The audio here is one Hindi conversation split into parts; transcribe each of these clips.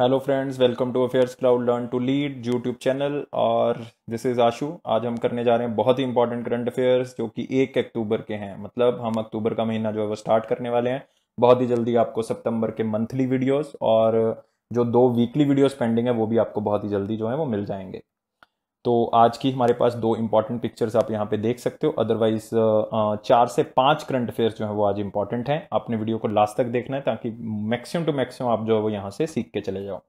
hello friends welcome to affairs cloud learn to lead YouTube channel और दिस इज़ आशु आज हम करने जा रहे हैं बहुत ही इंपॉर्टेंट करंट अफेयर्स जो कि एक अक्टूबर के हैं मतलब हम अक्टूबर का महीना जो है वो स्टार्ट करने वाले हैं बहुत ही जल्दी आपको सितंबर के मंथली वीडियोस और जो दो वीकली वीडियोस पेंडिंग है वो भी आपको बहुत ही जल्दी जो है वो मिल जाएंगे तो आज की हमारे पास दो इंपॉर्टेंट पिक्चर्स आप यहाँ पे देख सकते हो अदरवाइज चार से पांच करंट अफेयर्स जो है वो आज इंपॉर्टेंट हैं आपने वीडियो को लास्ट तक देखना है ताकि मैक्सिमम टू मैक्सिमम आप जो है वो यहाँ से सीख के चले जाओ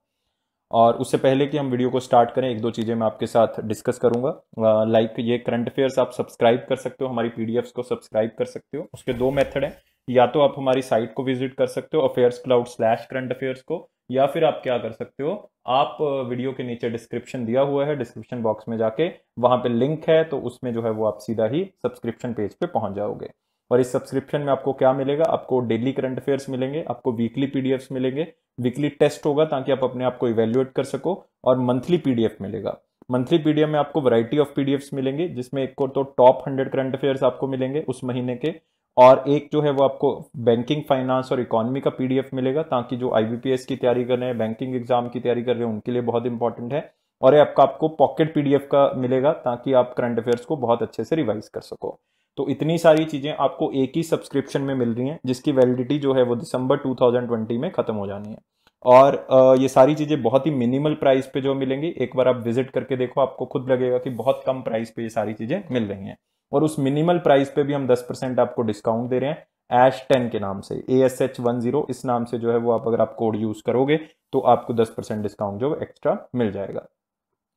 और उससे पहले कि हम वीडियो को स्टार्ट करें एक दो चीज़ें मैं आपके साथ डिस्कस करूंगा लाइक ये करंट अफेयर्स आप सब्सक्राइब कर सकते हो हमारी पीडीएफ्स को सब्सक्राइब कर सकते हो उसके दो मेथड हैं या तो आप हमारी साइट को विजिट कर सकते हो affairs cloud slash current affairs को या फिर आप क्या कर सकते हो आप वीडियो के नीचे डिस्क्रिप्शन दिया हुआ है डिस्क्रिप्शन बॉक्स में जाके वहां पे लिंक है तो उसमें जो है वो आप सीधा ही सब्सक्रिप्शन पेज पे पहुंच जाओगे और इस सब्सक्रिप्शन में आपको क्या मिलेगा आपको डेली करंट अफेयर्स मिलेंगे आपको वीकली पीडीएफ मिलेंगे वीकली टेस्ट होगा ताकि आप अपने आप को इवेल्युएट कर सको और मंथली पीडीएफ मिलेगा मंथली पीडीएफ में आपको वराइटी ऑफ पीडीएफ्स मिलेंगे जिसमें एक को तो टॉप हंड्रेड करंट अफेयर्स आपको मिलेंगे उस महीने के और एक जो है वो आपको बैंकिंग फाइनेंस और इकोनॉमी का पीडीएफ मिलेगा ताकि जो आईबीपीएस की तैयारी कर रहे हैं बैंकिंग एग्जाम की तैयारी कर रहे हैं उनके लिए बहुत इंपॉर्टेंट है और ये आपका आपको पॉकेट पीडीएफ का मिलेगा ताकि आप करंट अफेयर्स को बहुत अच्छे से रिवाइज कर सको तो इतनी सारी चीज़ें आपको एक ही सब्सक्रिप्शन में मिल रही हैं जिसकी वैलिडिटी जो है वो दिसंबर 2020 में ख़त्म हो जानी है और ये सारी चीज़ें बहुत ही मिनिमल प्राइस पे जो मिलेंगी एक बार आप विजिट करके देखो आपको खुद लगेगा कि बहुत कम प्राइस पे ये सारी चीज़ें मिल रही हैं और उस मिनिमल प्राइस पे भी हम 10 परसेंट आपको डिस्काउंट दे रहे हैं एश टेन के नाम से A S H one zero इस नाम से जो है वो आप अगर आप कोड यूज करोगे तो आपको दस परसेंट डिस्काउंट जो एक्स्ट्रा मिल जाएगा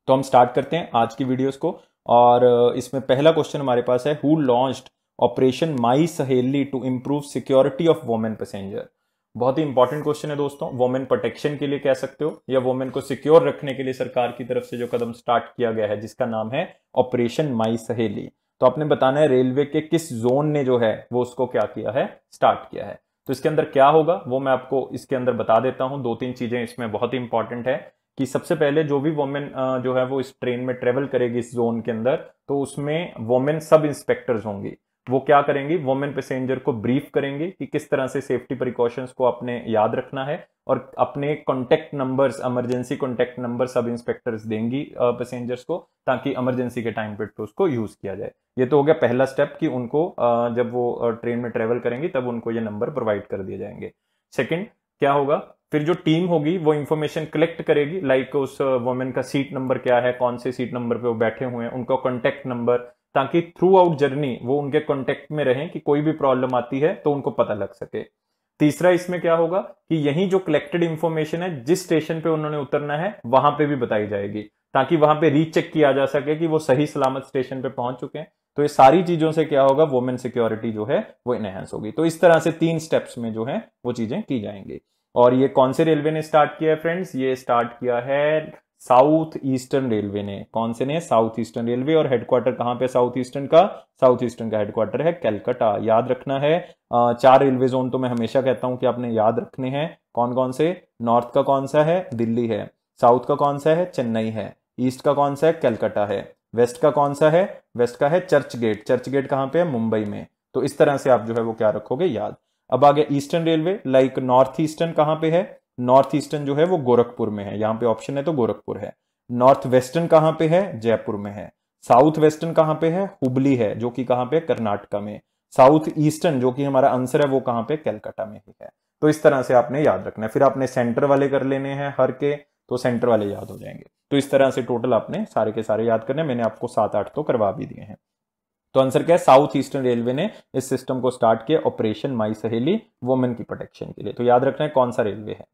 तो हम स्टार्ट करते हैं आज की वीडियोस को और इसमें पहला क्वेश्चन हमारे पास है who launch operation my Saheli to improve security of women passenger बहुत ही इंपॉर्टेंट क्वेश्चन है दोस्तों वोमेन प्रोटेक्शन के लिए कह सकते हो या वोमेन को सिक्योर रखने के लिए सरकार की तरफ से जो कदम स्टार्ट किया गया है जिसका नाम है ऑपरेशन माई सहेली तो आपने बताना है रेलवे के किस जोन ने जो है वो उसको क्या किया है स्टार्ट किया है तो इसके अंदर क्या होगा वो मैं आपको इसके अंदर बता देता हूं दो तीन चीजें इसमें बहुत ही इंपॉर्टेंट है कि सबसे पहले जो भी वोमेन जो है वो इस ट्रेन में ट्रेवल करेगी इस जोन के अंदर तो उसमें वोमेन सब इंस्पेक्टर्स होंगी वो क्या करेंगी वोमेन पैसेंजर को ब्रीफ करेंगे कि किस तरह से सेफ्टी प्रिकॉशंस को अपने याद रखना है और अपने contact numbers emergency contact number sub inspectors देंगी पैसेंजर्स को ताकि इमरजेंसी के टाइम पे तो उसको यूज़ किया जाए ये तो हो गया पहला स्टेप कि उनको जब वो ट्रेन में ट्रेवल करेंगी तब उनको ये नंबर प्रोवाइड कर दिए जाएंगे सेकेंड क्या होगा फिर जो टीम होगी वो इन्फॉर्मेशन कलेक्ट करेगी लाइक उस वोमेन का सीट नंबर क्या है कौन से सीट नंबर पे वो बैठे हुए हैं उनका कॉन्टैक्ट नंबर ताकि थ्रू आउट जर्नी वो उनके कॉन्टेक्ट में रहें कि कोई भी प्रॉब्लम आती है तो उनको पता लग सके तीसरा इसमें क्या होगा कि यही जो कलेक्टेड इंफॉर्मेशन है जिस स्टेशन पे उन्होंने उतरना है वहां पे भी बताई जाएगी ताकि वहां पे रीचेक किया जा सके कि वो सही सलामत स्टेशन पे पहुंच चुके हैं तो ये सारी चीजों से क्या होगा वोमेन सिक्योरिटी जो है वो इनहेंस होगी तो इस तरह से तीन स्टेप्स में जो है वो चीजें की जाएंगी और ये कौन से रेलवे ने स्टार्ट किया है फ्रेंड्स ये स्टार्ट किया है साउथ ईस्टर्न रेलवे ने कौन से ने साउथ ईस्टर्न रेलवे और हेडक्वार्टर कहाँ पे साउथ ईस्टर्न का साउथ ईस्टर्न का हेडक्वार्टर है कैलकटा याद रखना है चार रेलवे जोन तो मैं हमेशा कहता हूं कि आपने याद रखने हैं कौन कौन से नॉर्थ का कौन सा है दिल्ली है साउथ का कौन सा है चेन्नई है ईस्ट का कौन सा है कैलकटा है वेस्ट का कौन सा है वेस्ट का है चर्च गेट चर्च गेट कहाँ पे है मुंबई में तो इस तरह से आप जो है वो क्या रखोगे याद अब आगे eastern railway like north eastern कहाँ पे है नॉर्थ ईस्टर्न जो है वो गोरखपुर में है यहाँ पे ऑप्शन है तो गोरखपुर है नॉर्थ वेस्टर्न कहाँ पे है जयपुर में है साउथ वेस्टर्न कहाँ पे है हुबली है जो कि कहाँ पे कर्नाटका में साउथ ईस्टर्न जो कि हमारा आंसर है वो कहाँ पे कैलकाटा में ही है तो इस तरह से आपने याद रखना है फिर आपने सेंटर वाले कर लेने हैं हर के तो सेंटर वाले याद हो जाएंगे तो इस तरह से टोटल आपने सारे के सारे याद करने मैंने आपको सात आठ तो करवा भी दिए हैं तो आंसर क्या है साउथ ईस्टर्न रेलवे ने इस सिस्टम को स्टार्ट किया ऑपरेशन माई सहेली वुमेन की प्रोटेक्शन के लिए तो याद रखना है कौन सा रेलवे है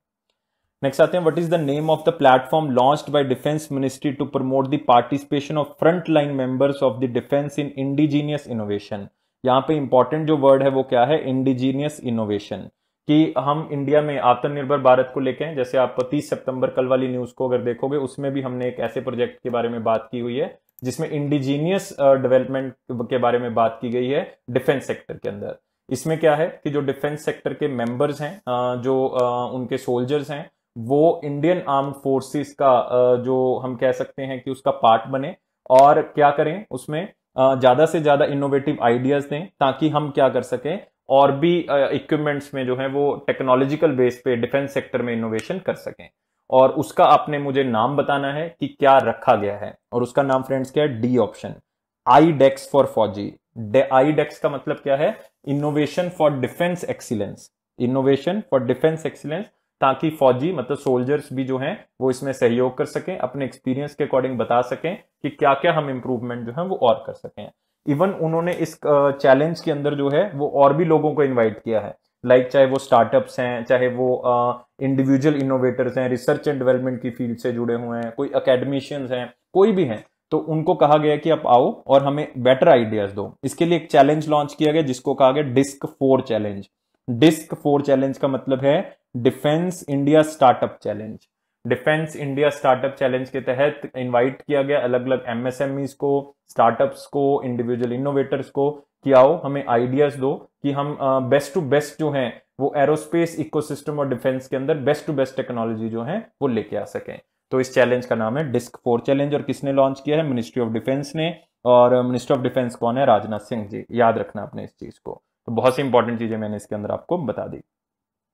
नेक्स्ट आते हैं what is the name of the platform launched by defence ministry to promote the participation of front line members of the defence in indigenous innovation यहाँ पे इंपॉर्टेंट जो वर्ड है वो क्या है इंडिजीनियस इनोवेशन कि हम इंडिया में आत्मनिर्भर भारत को लेके हैं जैसे आप 30 सितंबर कल वाली न्यूज को अगर देखोगे उसमें भी हमने एक ऐसे प्रोजेक्ट के बारे में बात की हुई है जिसमें इंडिजीनियस डेवलपमेंट के बारे में बात की गई है डिफेंस सेक्टर के अंदर इसमें क्या है कि जो डिफेंस सेक्टर के मेंबर्स हैं जो उनके सोल्जर्स हैं वो इंडियन आर्म फोर्सेस का जो हम कह सकते हैं कि उसका पार्ट बने और क्या करें उसमें ज़्यादा से ज़्यादा इनोवेटिव आइडियाज़ दें ताकि हम क्या कर सकें और भी इक्विपमेंट्स में जो है वो टेक्नोलॉजिकल बेस पे डिफेंस सेक्टर में इनोवेशन कर सकें और उसका आपने मुझे नाम बताना है कि क्या रखा गया है और उसका नाम फ्रेंड्स क्या है D option iDEX for Fauji iDEX का मतलब क्या है innovation for defence excellence innovation for defence excellence ताकि फौजी मतलब सोल्जर्स भी जो हैं वो इसमें सहयोग कर सकें अपने एक्सपीरियंस के अकॉर्डिंग बता सकें कि क्या क्या हम इम्प्रूवमेंट जो है वो और कर सकें इवन उन्होंने इस चैलेंज के अंदर जो है वो और भी लोगों को इन्वाइट किया है लाइक like, चाहे वो स्टार्टअप्स हैं चाहे वो इंडिविजुअल uh, इनोवेटर्स हैं रिसर्च एंड डेवलपमेंट की फील्ड से जुड़े हुए हैं कोई अकेडमिशियंस हैं कोई भी हैं तो उनको कहा गया कि आप आओ और हमें बेटर आइडियाज दो इसके लिए एक चैलेंज लॉन्च किया गया जिसको कहा गया DISC four challenge DISC four challenge का मतलब है defence India startup challenge defence India startup challenge के तहत इनवाइट किया गया अलग अलग एमएसएमई को स्टार्टअप्स को इंडिविजुअल इनोवेटर्स को कि आओ हमें आइडियाज दो कि हम बेस्ट टू बेस्ट जो हैं वो एरोस्पेस इकोसिस्टम और डिफेंस के अंदर बेस्ट टू बेस्ट टेक्नोलॉजी जो है वो लेके आ सकें तो इस चैलेंज का नाम है डिस्क फोर चैलेंज और किसने लॉन्च किया है मिनिस्ट्री ऑफ डिफेंस ने और मिनिस्टर ऑफ डिफेंस कौन है राजनाथ सिंह जी याद रखना अपने इस चीज को तो बहुत सी इंपॉर्टेंट चीजें मैंने इसके अंदर आपको बता दी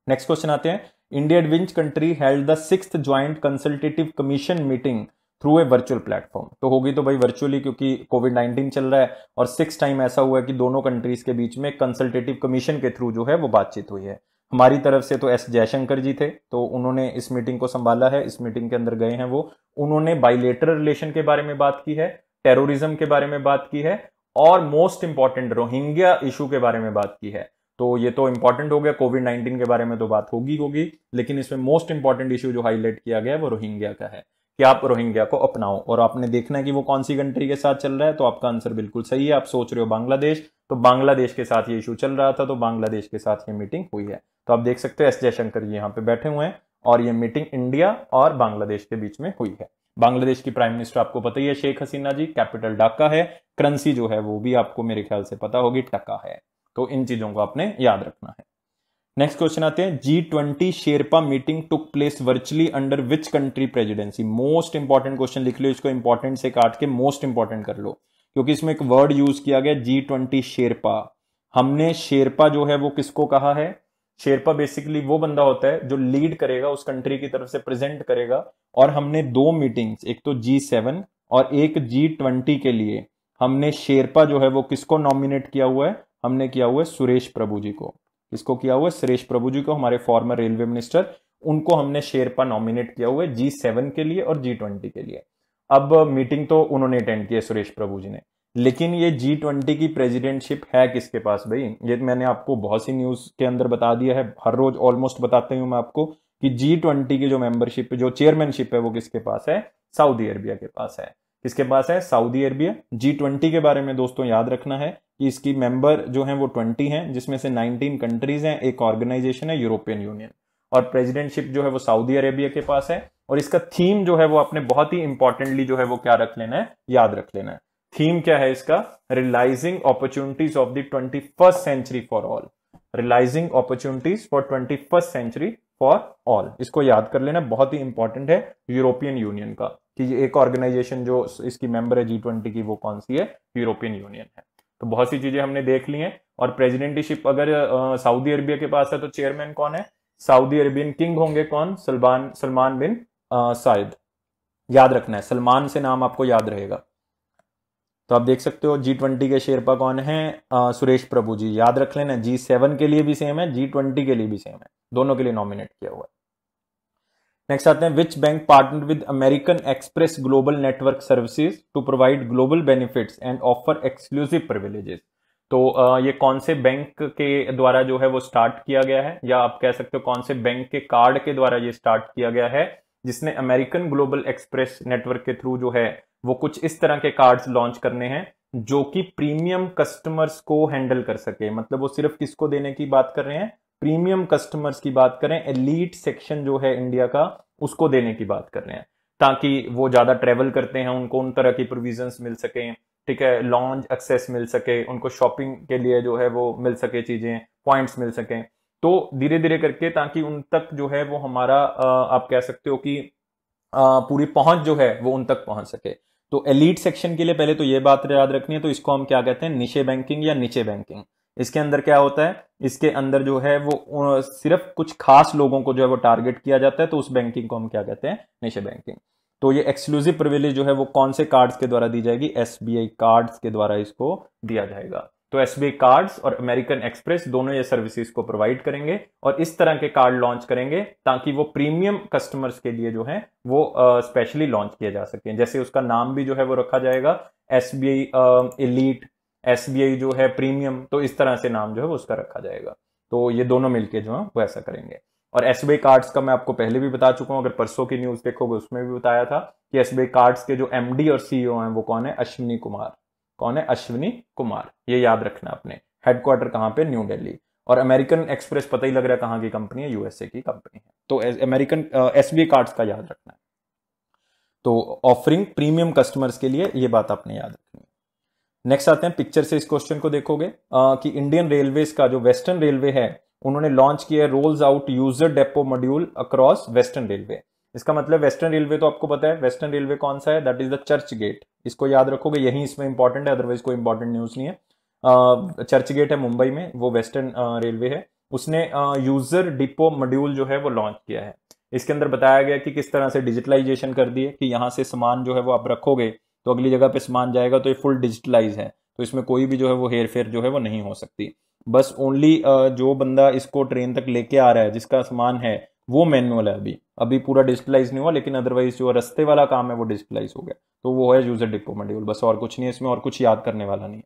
नेक्स्ट क्वेश्चन आते हैं India which country held the six joint consultative commission meeting through a virtual platform तो होगी तो भाई वर्चुअली क्योंकि कोविड नाइन्टीन चल रहा है और सिक्स टाइम ऐसा हुआ है कि दोनों कंट्रीज के बीच में कंसल्टेटिव कमीशन के थ्रू जो है वो बातचीत हुई है हमारी तरफ से तो एस जयशंकर जी थे तो उन्होंने इस मीटिंग को संभाला है इस मीटिंग के अंदर गए हैं वो उन्होंने बाइलेटर रिलेशन के बारे में बात की है टेररिज्म के बारे में बात की है और मोस्ट इंपॉर्टेंट रोहिंग्या इशू के बारे में बात की है तो ये तो इंपॉर्टेंट हो गया कोविड नाइन्टीन के बारे में तो बात होगी होगी लेकिन इसमें मोस्ट इंपॉर्टेंट इश्यू जो हाईलाइट किया गया है वो रोहिंग्या का है कि आप रोहिंग्या को अपनाओ और आपने देखना है कि वो कौन सी कंट्री के साथ चल रहा है तो आपका आंसर बिल्कुल सही है आप सोच रहे हो बांग्लादेश तो बांग्लादेश के साथ ये इशू चल रहा था तो बांग्लादेश के साथ ये मीटिंग हुई है तो आप देख सकते हो एस जयशंकर जी यहाँ पे बैठे हुए हैं और ये मीटिंग इंडिया और बांग्लादेश के बीच में हुई है बांग्लादेश की प्राइम मिनिस्टर आपको पता ही है शेख हसीना जी कैपिटल ढाका है करंसी जो है वो भी आपको मेरे ख्याल से पता होगी टका है तो इन चीजों को आपने याद रखना है नेक्स्ट क्वेश्चन आते हैं G twenty sherpa meeting took place virtually under which country presidency most important question लिख लो इसको इंपॉर्टेंट से काट के मोस्ट इंपॉर्टेंट कर लो क्योंकि इसमें एक वर्ड यूज किया गया जी ट्वेंटी शेरपा हमने शेरपा जो है वो किसको कहा है शेरपा बेसिकली वो बंदा होता है जो लीड करेगा उस कंट्री की तरफ से प्रेजेंट करेगा और हमने दो मीटिंग्स एक तो जी और एक जी के लिए हमने शेरपा जो है वो किसको नॉमिनेट किया हुआ है हमने किया हुआ है सुरेश प्रभु जी को इसको किया हुआ है सुरेश प्रभु जी को हमारे फॉर्मर रेलवे मिनिस्टर उनको हमने शेरपा नॉमिनेट किया हुआ है जी सेवन के लिए और जी ट्वेंटी के लिए अब मीटिंग तो उन्होंने अटेंड की है सुरेश प्रभु जी ने लेकिन ये जी ट्वेंटी की प्रेजिडेंटशिप है किसके पास भाई ये तो मैंने आपको बहुत सी न्यूज़ के अंदर बता दिया है हर रोज ऑलमोस्ट बताते हूँ मैं आपको कि जी ट्वेंटी की जो मेंबरशिप जो चेयरमैनशिप है वो किसके पास है सऊदी अरबिया के पास है इसके पास है सऊदी अरबिया जी ट्वेंटी के बारे में दोस्तों याद रखना है कि इसकी मेंबर जो हैं वो ट्वेंटी हैं जिसमें से नाइनटीन कंट्रीज हैं एक ऑर्गेनाइजेशन है यूरोपियन यूनियन और प्रेसिडेंटशिप जो है वो सऊदी अरेबिया के पास है और इसका थीम जो है वो आपने बहुत ही इंपॉर्टेंटली जो है वो क्या रख लेना है याद रख लेना है थीम क्या है इसका realising opportunities of the twenty first century for all realising opportunities for twenty first century for all इसको याद कर लेना बहुत ही इंपॉर्टेंट है यूरोपियन यूनियन का कि एक ऑर्गेनाइजेशन जो इसकी मेंबर है जी ट्वेंटी की वो कौन सी है यूरोपियन यूनियन है तो बहुत सी चीजें हमने देख ली हैं और प्रेजिडेंटीशिप अगर सऊदी अरेबिया के पास है तो चेयरमैन कौन है सऊदी अरेबियन किंग होंगे कौन सलमान सलमान बिन सायद याद रखना है सलमान से नाम आपको याद रहेगा तो आप देख सकते हो जी ट्वेंटी के शेरपा कौन है आ, सुरेश प्रभु जी याद रख लेना जी सेवन के लिए भी सेम है जी ट्वेंटी के लिए भी सेम है दोनों के लिए नॉमिनेट किया हुआ है नेक्स्ट आते हैं which bank partner with American Express global network services to provide global benefits and offer exclusive privileges तो ये कौन से बैंक के द्वारा जो है वो स्टार्ट किया गया है या आप कह सकते हो कौन से बैंक के कार्ड के द्वारा ये स्टार्ट किया गया है जिसने अमेरिकन ग्लोबल एक्सप्रेस नेटवर्क के थ्रू जो है वो कुछ इस तरह के कार्ड्स लॉन्च करने हैं जो कि प्रीमियम कस्टमर्स को हैंडल कर सके मतलब वो सिर्फ किसको देने की बात कर रहे हैं प्रीमियम कस्टमर्स की बात करें एलीट सेक्शन जो है इंडिया का उसको देने की बात कर रहे हैं ताकि वो ज़्यादा ट्रेवल करते हैं उनको उन तरह की प्रोविजन मिल सके ठीक है लॉन्च एक्सेस मिल सके उनको शॉपिंग के लिए जो है वो मिल सके चीज़ें पॉइंट्स मिल सके तो धीरे धीरे करके ताकि उन तक जो है वो हमारा आप कह सकते हो कि पूरी पहुंच जो है वो उन तक पहुंच सके तो एलिट सेक्शन के लिए पहले तो ये बात याद रखनी है तो इसको हम क्या कहते हैं निशे बैंकिंग या नीचे बैंकिंग इसके अंदर क्या होता है इसके अंदर जो है वो सिर्फ कुछ खास लोगों को जो है वो टारगेट किया जाता है तो उस बैंकिंग को हम क्या कहते हैं निशे बैंकिंग तो ये एक्सक्लूसिव प्रिविलेज जो है वो कौन से कार्ड्स के द्वारा दी जाएगी एस कार्ड्स के द्वारा इसको दिया जाएगा तो एस बी कार्ड्स और अमेरिकन एक्सप्रेस दोनों ये सर्विसेज को प्रोवाइड करेंगे और इस तरह के कार्ड लॉन्च करेंगे ताकि वो प्रीमियम कस्टमर्स के लिए जो है वो स्पेशली लॉन्च किए जा सके जैसे उसका नाम भी जो है वो रखा जाएगा S B I elite S B I जो है प्रीमियम तो इस तरह से नाम जो है वो उसका रखा जाएगा तो ये दोनों मिलकर जो है वो ऐसा करेंगे और एस बी कार्ड्स का मैं आपको पहले भी बता चुका हूं अगर परसों की न्यूज़ देखोगे उसमें भी बताया था कि एस बी कार्ड्स के जो एम और सीईओ e हैं वो कौन है अश्विनी कुमार कौन है अश्विनी कुमार ये याद रखना अपने हेडक्वार्टर कहाँ पे न्यू दिल्ली और अमेरिकन एक्सप्रेस पता ही लग रहा है कहाँ की कंपनी है यूएसए की कंपनी है तो अमेरिकन एस बी कार्ड्स का याद रखना है तो ऑफरिंग प्रीमियम कस्टमर्स के लिए ये बात आपने याद रखनी है नेक्स्ट आते हैं पिक्चर से इस क्वेश्चन को देखोगे आ, कि इंडियन रेलवे का जो वेस्टर्न रेलवे है उन्होंने लॉन्च किया है rolls out user depot module across western railway इसका मतलब वेस्टर्न रेलवे तो आपको पता है वेस्टर्न रेलवे कौन सा है that is the Churchgate इसको याद रखोगे यही इसमें इंपॉर्टेंट है अदरवाइज कोई इंपॉर्टेंट न्यूज नहीं है चर्च गेट है मुंबई में वो वेस्टर्न रेलवे है उसने यूजर डिपो मॉड्यूल जो है वो लॉन्च किया है इसके अंदर बताया गया कि किस तरह से डिजिटलाइजेशन कर दिए कि यहाँ से सामान जो है वो आप रखोगे तो अगली जगह पे सामान जाएगा तो ये फुल डिजिटलाइज है तो इसमें कोई भी जो है वो हेर फेर जो है वो नहीं हो सकती बस ओनली जो बंदा इसको ट्रेन तक लेके आ रहा है जिसका सामान है वो मैनुअल है अभी अभी पूरा डिजिटलाइज नहीं हुआ लेकिन अदरवाइज जो रस्ते वाला काम है वो डिजिटलाइज हो गया तो वो है यूजर डिपो मॉड्यूल बस और कुछ नहीं है इसमें और कुछ याद करने वाला नहीं है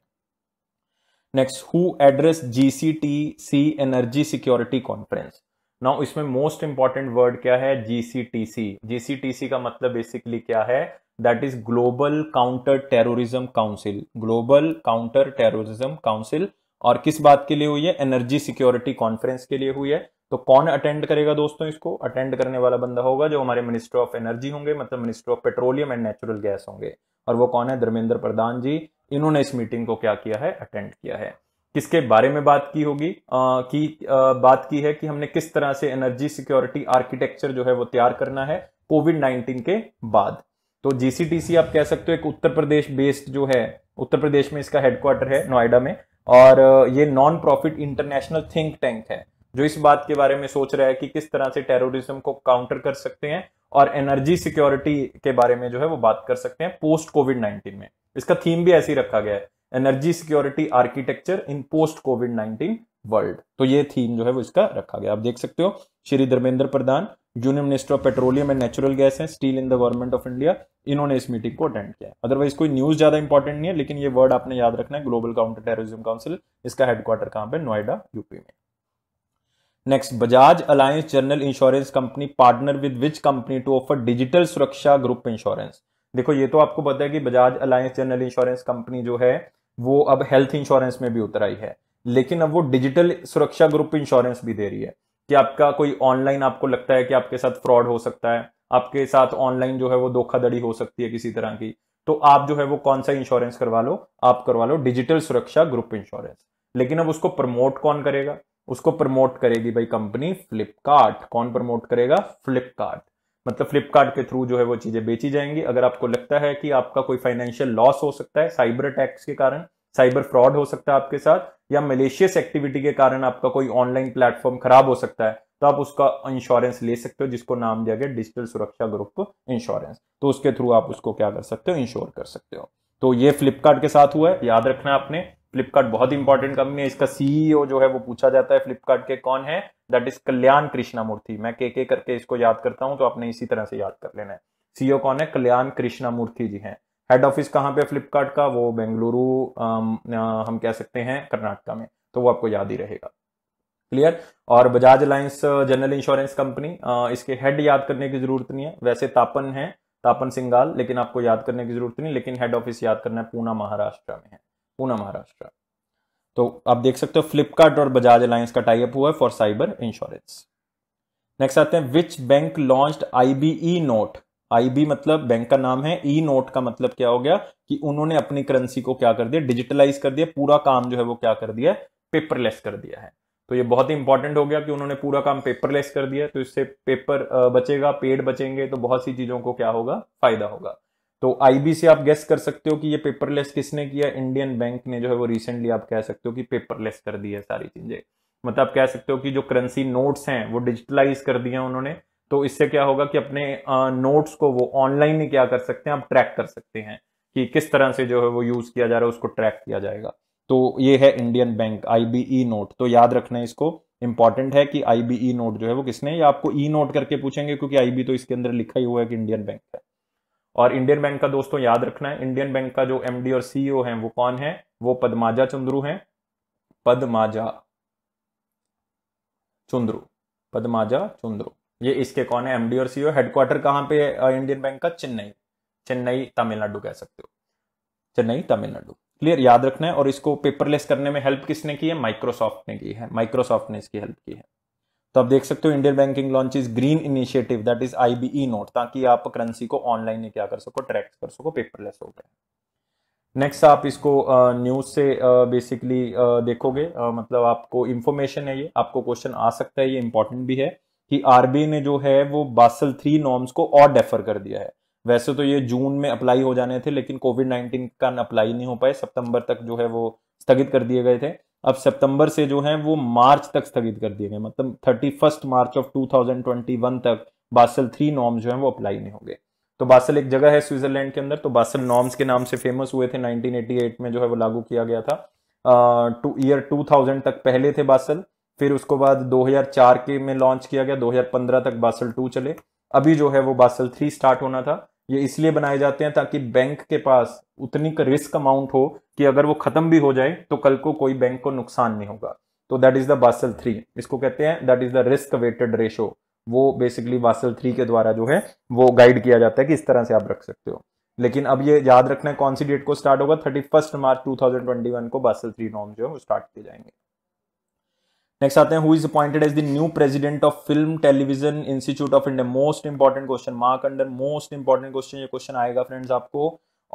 next who address G C T C energy security conference now इसमें मोस्ट इंपॉर्टेंट वर्ड क्या है जी सी टी सी जी सी टी सी का मतलब बेसिकली क्या है that is global counter terrorism council global counter terrorism council और किस बात के लिए हुई है एनर्जी सिक्योरिटी कॉन्फ्रेंस के लिए हुई है तो कौन अटेंड करेगा दोस्तों इसको अटेंड करने वाला बंदा होगा जो हमारे मिनिस्टर ऑफ एनर्जी होंगे मतलब minister of petroleum and natural gas होंगे और वो कौन है धर्मेंद्र प्रधान जी इन्होंने इस मीटिंग को क्या किया है अटेंड किया है किसके बारे में बात की होगी की आ, बात की है कि हमने किस तरह से एनर्जी सिक्योरिटी आर्किटेक्चर जो है वो तैयार करना है कोविड नाइन्टीन के बाद तो जीसीटीसी आप कह सकते हो एक उत्तर प्रदेश बेस्ड जो है उत्तर प्रदेश में इसका हेडक्वार्टर है नोएडा में और ये non profit international think tank है जो इस बात के बारे में सोच रहा है कि किस तरह से टेररिज्म को काउंटर कर सकते हैं और एनर्जी सिक्योरिटी के बारे में जो है वो बात कर सकते हैं पोस्ट कोविड नाइन्टीन में इसका थीम भी ऐसे ही रखा गया है energy security architecture in post COVID nineteen world तो ये थीम जो है वो इसका रखा गया आप देख सकते हो Shri Dharmendra Pradhan union minister of petroleum and natural gas है steel in the government of India इन्होंने इस मीटिंग को अटेंड किया अदरवाइज कोई न्यूज ज्यादा इंपॉर्टेंट नहीं है लेकिन ये वर्ड आपने याद रखना है ग्लोबल काउंटर टेररिज्म काउंसिल इसका हेडक्वार्टर कहां पर नोएडा यूपी में next Bajaj Allianz general insurance company partner with which company to offer digital Suraksha group insurance देखो ये तो आपको पता है कि Bajaj Allianz general insurance company जो है वो अब हेल्थ इंश्योरेंस में भी उतर आई है लेकिन अब वो डिजिटल सुरक्षा ग्रुप इंश्योरेंस भी दे रही है कि आपका कोई ऑनलाइन आपको लगता है कि आपके साथ फ्रॉड हो सकता है आपके साथ ऑनलाइन जो है वो धोखाधड़ी हो सकती है किसी तरह की तो आप जो है वो कौन सा इंश्योरेंस करवा लो आप करवा लो डिजिटल सुरक्षा ग्रुप इंश्योरेंस लेकिन अब उसको प्रमोट कौन करेगा उसको प्रमोट करेगी भाई कंपनी फ्लिपकार्ट कौन प्रमोट करेगा फ्लिपकार्ट मतलब फ्लिपकार्ट के थ्रू जो है वो चीजें बेची जाएंगी अगर आपको लगता है कि आपका कोई फाइनेंशियल लॉस हो सकता है साइबर अटैक्स के कारण साइबर फ्रॉड हो सकता है आपके साथ या मलेशियस एक्टिविटी के कारण आपका कोई ऑनलाइन प्लेटफॉर्म खराब हो सकता है तो आप उसका इंश्योरेंस ले सकते हो जिसको नाम दिया गया डिजिटल सुरक्षा ग्रुप इंश्योरेंस तो उसके थ्रू आप उसको क्या कर सकते हो इंश्योर कर सकते हो तो ये फ्लिपकार्ट के साथ हुआ है याद रखना आपने फ्लिपकार्ट बहुत इंपॉर्टेंट कंपनी है इसका सीईओ जो है वो पूछा जाता है फ्लिपकार्ट के कौन है दैट इज कल्याण कृष्णामूर्ति मैं के के करके इसको याद करता हूं तो आपने इसी तरह से याद कर लेना है सीईओ कौन है कल्याण कृष्णामूर्ति जी हैं हेड ऑफिस कहाँ पे फ्लिपकार्ट का वो बेंगलुरु हम कह सकते हैं कर्नाटका में तो वो आपको याद ही रहेगा क्लियर और Bajaj Allianz general insurance company इसके हेड याद करने की जरूरत नहीं है वैसे तापन है तापन सिंगाल लेकिन आपको याद करने की जरूरत नहीं लेकिन हेड ऑफिस याद करना है पूना महाराष्ट्र में है पूना महाराष्ट्र तो आप देख सकते हो फ्लिपकार्ट और बजाज अलायंस का टाइप हुआ है फॉर साइबर इंश्योरेंस नेक्स्ट आते हैं which bank launch IBE note IB मतलब बैंक का नाम है ई e नोट का मतलब क्या हो गया कि उन्होंने अपनी करेंसी को क्या कर दिया डिजिटलाइज कर दिया पूरा काम जो है वो क्या कर दिया पेपरलेस कर दिया है तो ये बहुत ही इंपॉर्टेंट हो गया कि उन्होंने पूरा काम पेपरलेस कर दिया तो इससे पेपर बचेगा पेड बचेंगे तो बहुत सी चीजों को क्या होगा फायदा होगा तो आईबी से आप गेस कर सकते हो कि ये पेपरलेस किसने किया इंडियन बैंक ने जो है वो रिसेंटली आप कह सकते हो कि पेपरलेस कर दी है सारी चीजें मतलब आप कह सकते हो कि जो करेंसी नोट्स हैं वो डिजिटलाइज कर दिए उन्होंने तो इससे क्या होगा कि अपने नोट्स को वो ऑनलाइन ही क्या कर सकते हैं आप ट्रैक कर सकते हैं कि किस तरह से जो है वो यूज किया जा रहा है उसको ट्रैक किया जाएगा तो ये है इंडियन बैंक आईबीई नोट तो याद रखना है इसको इंपॉर्टेंट है कि आईबीई नोट e जो है वो किसने या आपको ई e नोट करके पूछेंगे क्योंकि आईबी तो इसके अंदर लिखा ही हुआ है कि इंडियन बैंक है और इंडियन बैंक का दोस्तों याद रखना है इंडियन बैंक का जो एमडी और सीईओ e हैं वो कौन है वो पदमाजा चंद्रू हैं पदमाजा चंद्रू पदमाजा चुंद्रू ये इसके कौन है एमडी और सीईओ e हेडक्वार्टर कहाँ पे है इंडियन बैंक का चेन्नई चेन्नई तमिलनाडु कह सकते हो चेन्नई तमिलनाडु क्लियर याद रखना है और इसको पेपरलेस करने में हेल्प किसने की है माइक्रोसॉफ्ट ने की है माइक्रोसॉफ्ट ने इसकी हेल्प की है तो आप देख सकते हो Indian banking launch is green initiative that is IBE note ताकि आप करेंसी को ऑनलाइन क्या कर सको ट्रैक कर सको पेपरलेस हो गए नेक्स्ट आप इसको न्यूज से बेसिकली देखोगे मतलब आपको इंफॉर्मेशन है ये आपको क्वेश्चन आ सकता है ये इंपॉर्टेंट भी है कि आरबीआई e ने जो है वो बासल थ्री नॉर्म्स को और डेफर कर दिया है वैसे तो ये जून में अप्लाई हो जाने थे लेकिन कोविड नाइन्टीन का अप्लाई नहीं हो पाए सितंबर तक जो है वो स्थगित कर दिए गए थे अब सितंबर से जो है वो मार्च तक स्थगित कर दिए गए मतलब thirty first March of two thousand one तक बासल थ्री नॉर्म जो है वो अप्लाई नहीं होंगे तो बासल एक जगह है स्विट्जरलैंड के अंदर तो बासल नॉर्म्स के नाम से फेमस हुए थे 1988 में जो है वो लागू किया गया था टू ईयर 2000 तक पहले थे बासल फिर उसको बाद 2004 के में लॉन्च किया गया 2015 तक बासल टू चले अभी जो है वो बासल थ्री स्टार्ट होना था ये इसलिए बनाए जाते हैं ताकि बैंक के पास उतनी रिस्क अमाउंट हो कि अगर वो खत्म भी हो जाए तो कल को कोई बैंक को नुकसान नहीं होगा तो that is the Basel three इसको कहते हैं that is the risk weighted ratio वो बेसिकली बासल थ्री के द्वारा जो है वो गाइड किया जाता है कि इस तरह से आप रख सकते हो लेकिन अब ये याद रखना है कौन सी डेट को स्टार्ट होगा thirty first March two thousand twenty one को बासल थ्री नॉर्म जो है वो स्टार्ट किए जाएंगे नेक्स्ट आते हैं who is appointed as the new president of film television institute of India most important question mark under most important question ये क्वेश्चन आएगा फ्रेंड्स आपको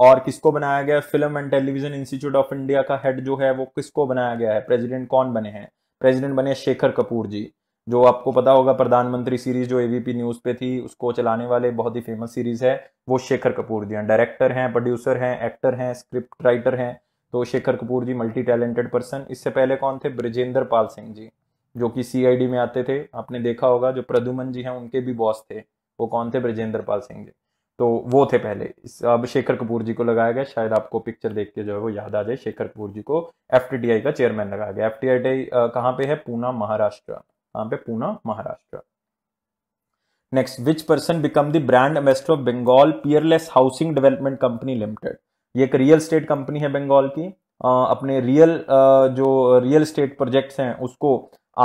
और किसको बनाया गया film and television institute of India का हेड जो है वो किसको बनाया गया है प्रेसिडेंट कौन बने हैं प्रेसिडेंट बने शेखर कपूर जी जो आपको पता होगा प्रधानमंत्री सीरीज जो एबीपी न्यूज़ पे थी उसको चलाने वाले बहुत ही फेमस सीरीज है वो शेखर कपूर जी हैं डायरेक्टर हैं प्रोड्यूसर हैं एक्टर हैं स्क्रिप्ट राइटर हैं तो Shekhar Kapur ji multi talented person इससे पहले कौन थे ब्रजेंद्र पाल सिंह जी जो कि सीआईडी में आते थे आपने देखा होगा जो प्रदुमन जी हैं उनके भी बॉस थे वो कौन थे ब्रजेंद्र पाल सिंह जी तो वो थे पहले अब शेखर कपूर जी को लगाया गया शायद आपको पिक्चर देख के जो है वो याद आ जाए शेखर कपूर जी को एफ का चेयरमैन लगाया गया एफ टी कहाँ पे है पूना महाराष्ट्र कहाँ पे Poona Maharashtra next which person become the brand ambassador of Bengal peerless housing development company limited ये एक रियल स्टेट कंपनी है बंगाल की आ, अपने रियल आ, जो रियल स्टेट प्रोजेक्ट्स हैं उसको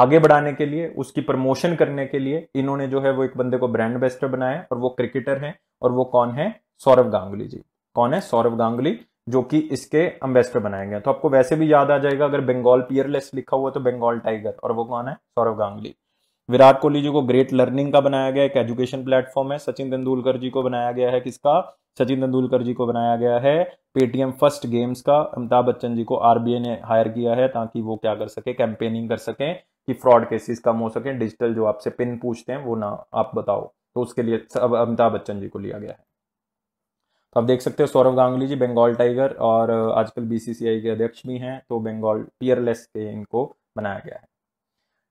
आगे बढ़ाने के लिए उसकी प्रमोशन करने के लिए इन्होंने जो है वो एक बंदे को ब्रांड एम्बेसडर बनाया और वो क्रिकेटर हैं और वो कौन है सौरभ गांगुली जी कौन है सौरभ गांगुली जो कि इसके एम्बेसडर बनाए गए तो आपको वैसे भी याद आ जाएगा अगर बंगाल पियरलेस लिखा हुआ तो बंगाल टाइगर और वो कौन है सौरभ गांगुली विराट कोहली जी को ग्रेट लर्निंग का बनाया गया एक एजुकेशन प्लेटफॉर्म है सचिन तेंदुलकर जी को बनाया गया है किसका सचिन तेंदुलकर जी को बनाया गया है पेटीएम फर्स्ट गेम्स का अमिताभ बच्चन जी को आरबीआई ने हायर किया है ताकि वो क्या कर सके कैंपेनिंग कर सकें कि फ्रॉड केसेस कम हो सकें डिजिटल जो आपसे पिन पूछते हैं वो ना आप बताओ तो उसके लिए अब अमिताभ बच्चन जी को लिया गया है तो आप देख सकते हो सौरभ गांगुली जी बंगाल टाइगर और आजकल बीसीसीआई के अध्यक्ष भी हैं तो बंगाल टीयरलेस के इनको बनाया गया है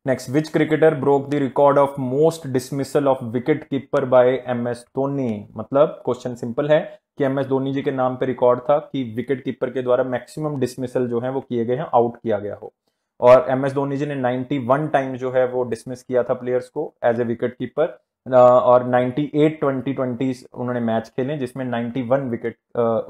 which cricketer broke the record of most dismissal of wicket keeper by M S Dhoni मतलब क्वेश्चन सिंपल है कि एम एस धोनी जी के नाम पे रिकॉर्ड था कि विकेट कीपर के द्वारा मैक्सिमम डिसमिसल जो है वो किए गए हैं आउट किया गया हो और एम एस धोनी जी ने 91 टाइम जो है वो डिसमिस किया था प्लेयर्स को एज ए विकेट कीपर और 98 ट्वेंटी ट्वेंटी उन्होंने मैच खेले जिसमें 91 विकेट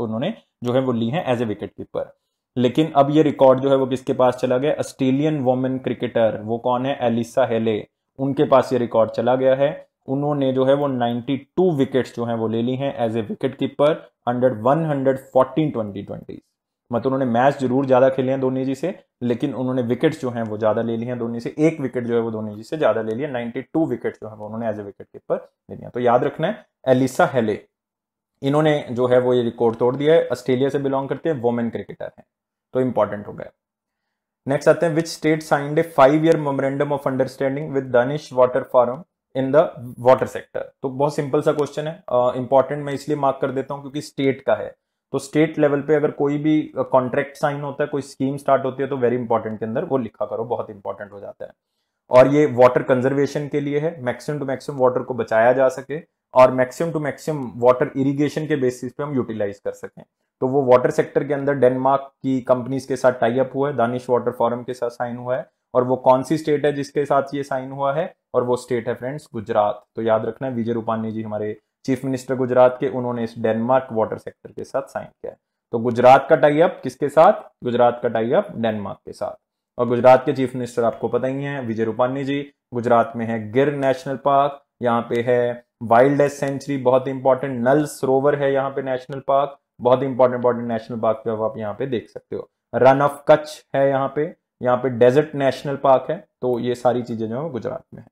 उन्होंने जो है वो ली हैं एज ए विकेट कीपर लेकिन अब ये रिकॉर्ड जो है वो किसके पास चला गया ऑस्ट्रेलियन वोमेन क्रिकेटर वो कौन है एलिसा हेले उनके पास ये रिकॉर्ड चला गया है उन्होंने जो है वो 92 विकेट्स जो हैं वो ले ली हैं as a wicket keeper under fourteen twenty twenty मतलब उन्होंने मैच जरूर ज़्यादा खेले हैं धोनी जी से लेकिन उन्होंने विकेट्स जो हैं वो ज़्यादा ले ली हैं धोनी से एक विकेट जो है वो धोनी जी से ज़्यादा ले लिया नाइनटी टू विकेट जो है वो उन्होंने एज ए विकेट कीपर ले लिया तो याद रखना है एलिसा हेले इन्होंने जो है वो ये रिकॉर्ड तोड़ दिया है ऑस्ट्रेलिया से बिलोंग करते हैं वोमेन क्रिकेटर हैं तो इंपॉर्टेंट हो गया नेक्स्ट आते हैं which state signed a five year memorandum of understanding with Danish water forum in the water sector तो बहुत सिंपल सा क्वेश्चन है इंपॉर्टेंट uh, मैं इसलिए मार्क कर देता हूं क्योंकि स्टेट का है तो स्टेट लेवल पे अगर कोई भी कॉन्ट्रैक्ट uh, साइन होता है कोई स्कीम स्टार्ट होती है तो वेरी इंपॉर्टेंट के अंदर वो लिखा करो बहुत इंपॉर्टेंट हो जाता है और ये वाटर कंजर्वेशन के लिए है मैक्सिमम टू मैक्सिमम वाटर को बचाया जा सके और maximum to maximum water irrigation के बेसिस पे हम यूटिलाइज कर सकें तो वो वाटर सेक्टर के अंदर डेनमार्क की कंपनीज के साथ टाई अप हुआ है दानिश वाटर फॉरम के साथ साइन हुआ है और वो कौन सी स्टेट है जिसके साथ ये साइन हुआ है और वो स्टेट है फ्रेंड्स गुजरात तो याद रखना है विजय रूपानी जी हमारे चीफ मिनिस्टर गुजरात के उन्होंने इस डेनमार्क वाटर सेक्टर के साथ साइन किया है तो गुजरात का टाई अप किसके साथ गुजरात का टाई अप डेनमार्क के साथ और गुजरात के चीफ मिनिस्टर आपको पता ही है विजय रूपानी जी गुजरात में है गिर नेशनल पार्क यहाँ पे है वाइल्ड लाइफ सेंचुरी बहुत इंपॉर्टेंट नल सरोवर है यहाँ पे नेशनल पार्क बहुत इंपॉर्टेंट इंपॉर्टेंट नेशनल पार्क जो आप यहाँ पे देख सकते हो रन ऑफ कच्छ है यहाँ पे यहाँ पे डेजर्ट नेशनल पार्क है तो ये सारी चीजें जो है गुजरात में है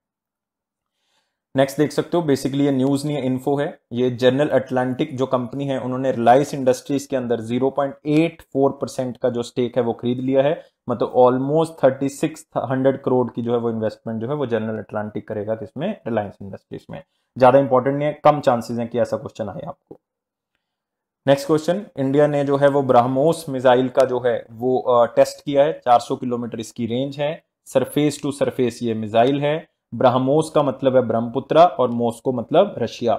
नेक्स्ट देख सकते हो बेसिकली ये न्यूज नहीं है इन्फो है ये जनरल अटलांटिक जो कंपनी है उन्होंने रिलायंस इंडस्ट्रीज के अंदर 0.84 परसेंट का जो स्टेक है वो खरीद लिया है मतलब almost thirty six hundred crore की जो है वो इन्वेस्टमेंट जो है वो जनरल अटलांटिक करेगा किसमें रिलायंस इंडस्ट्रीज में ज्यादा इंपॉर्टेंट नहीं है कम चांसेस है कि ऐसा क्वेश्चन आए आपको नेक्स्ट क्वेश्चन इंडिया ने जो है वो ब्राह्मोस मिसाइल का जो है वो टेस्ट किया है 400 किलोमीटर इसकी रेंज है सरफेस टू सरफेस ये मिसाइल है ब्राह्मोस का मतलब है ब्रह्मपुत्रा और मोस्को मतलब रशिया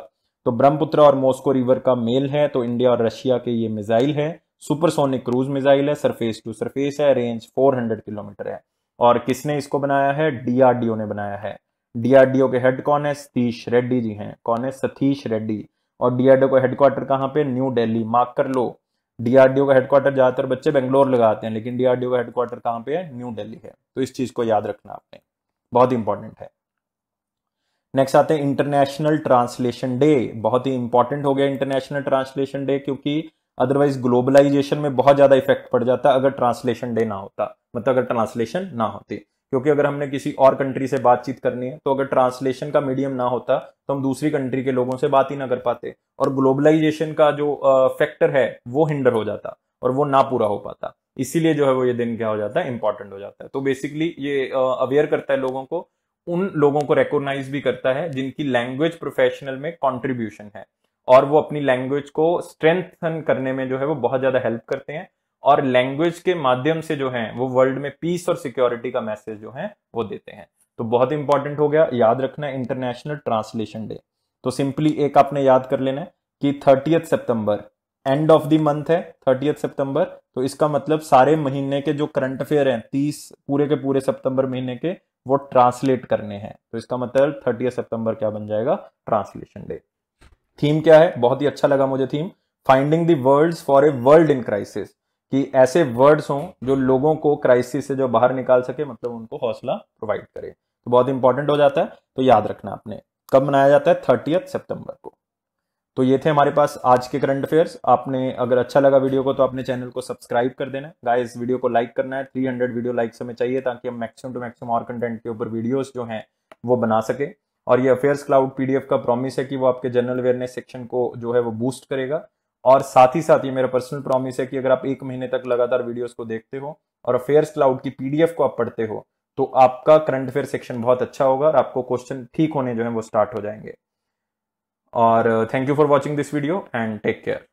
तो ब्रह्मपुत्रा और मोस्को रिवर का मेल है तो इंडिया और रशिया के ये मिसाइल है सुपरसोनिक क्रूज मिसाइल है सरफेस टू सरफेस है रेंज 400 किलोमीटर है और किसने इसको बनाया है डीआरडीओ ने बनाया है डीआरडीओ के हेड कौन है सतीश रेड्डी जी हैं कौन है सतीश रेड्डी और डीआरडीओ का हेडक्वार्टर कहाँ पे न्यू डेली मार्क कर लो डीआरडीओ का हेडक्वार्टर ज्यादातर बच्चे बेंगलोर लगाते हैं लेकिन डीआरडीओ का हेडक्वार्टर कहाँ पे है न्यू डेली है तो इस चीज को याद रखना आपने बहुत इंपॉर्टेंट है नेक्स्ट आते हैं इंटरनेशनल ट्रांसलेशन डे बहुत ही इंपॉर्टेंट हो गया इंटरनेशनल ट्रांसलेशन डे क्योंकि अदरवाइज ग्लोबलाइजेशन में बहुत ज्यादा इफेक्ट पड़ जाता अगर ट्रांसलेशन डे ना होता मतलब अगर ट्रांसलेशन ना होती क्योंकि अगर हमने किसी और कंट्री से बातचीत करनी है तो अगर ट्रांसलेशन का मीडियम ना होता तो हम दूसरी कंट्री के लोगों से बात ही ना कर पाते और ग्लोबलाइजेशन का जो फैक्टर है वो हिंडर हो जाता और वो ना पूरा हो पाता इसीलिए जो है वो ये दिन क्या हो जाता है इंपॉर्टेंट हो जाता है तो बेसिकली ये अवेयर करता है लोगों को उन लोगों को रिकोगनाइज भी करता है जिनकी लैंग्वेज प्रोफेशनल में कॉन्ट्रीब्यूशन है और वो अपनी लैंग्वेज को स्ट्रेंथन करने में जो है वो बहुत ज़्यादा हेल्प करते हैं और लैंग्वेज के माध्यम से जो है वो वर्ल्ड में पीस और सिक्योरिटी का मैसेज जो है वो देते हैं तो बहुत इंपॉर्टेंट हो गया याद रखना इंटरनेशनल ट्रांसलेशन डे तो सिंपली एक आपने याद कर लेना कि थर्टीथ सितंबर एंड ऑफ द मंथ है थर्टीथ सितंबर तो इसका मतलब सारे महीने के जो करंट अफेयर हैं तीस पूरे के पूरे सितंबर महीने के वो ट्रांसलेट करने हैं तो इसका मतलब थर्टी सितंबर क्या बन जाएगा ट्रांसलेशन डे थीम क्या है बहुत ही अच्छा लगा मुझे theme finding the word for a world in crisis कि ऐसे वर्ड्स हों जो लोगों को क्राइसिस से जो बाहर निकाल सके मतलब उनको हौसला प्रोवाइड करे तो बहुत इंपॉर्टेंट हो जाता है तो याद रखना आपने कब मनाया जाता है थर्टियथ सितंबर को तो ये थे हमारे पास आज के करंट अफेयर्स आपने अगर अच्छा लगा वीडियो को तो अपने चैनल को सब्सक्राइब कर देना गाइस वीडियो को लाइक करना है 300 वीडियो लाइक्स हमें चाहिए ताकि हम मैक्सिमम टू मैक्सिमम और कंटेंट के ऊपर वीडियोस जो हैं वो बना सके और ये अफेयर्स क्लाउड पीडीएफ का प्रॉमिस है कि वो आपके जनरल अवेयरनेस सेक्शन को जो है वो बूस्ट करेगा और साथ ही साथ ये मेरा पर्सनल प्रॉमिस है कि अगर आप एक महीने तक लगातार वीडियोस को देखते हो और अफेयर्स क्लाउड की पीडीएफ को आप पढ़ते हो तो आपका करंट अफेयर सेक्शन बहुत अच्छा होगा और आपको क्वेश्चन ठीक होने जो है वो स्टार्ट हो जाएंगे or uh, thank you for watching this video and take care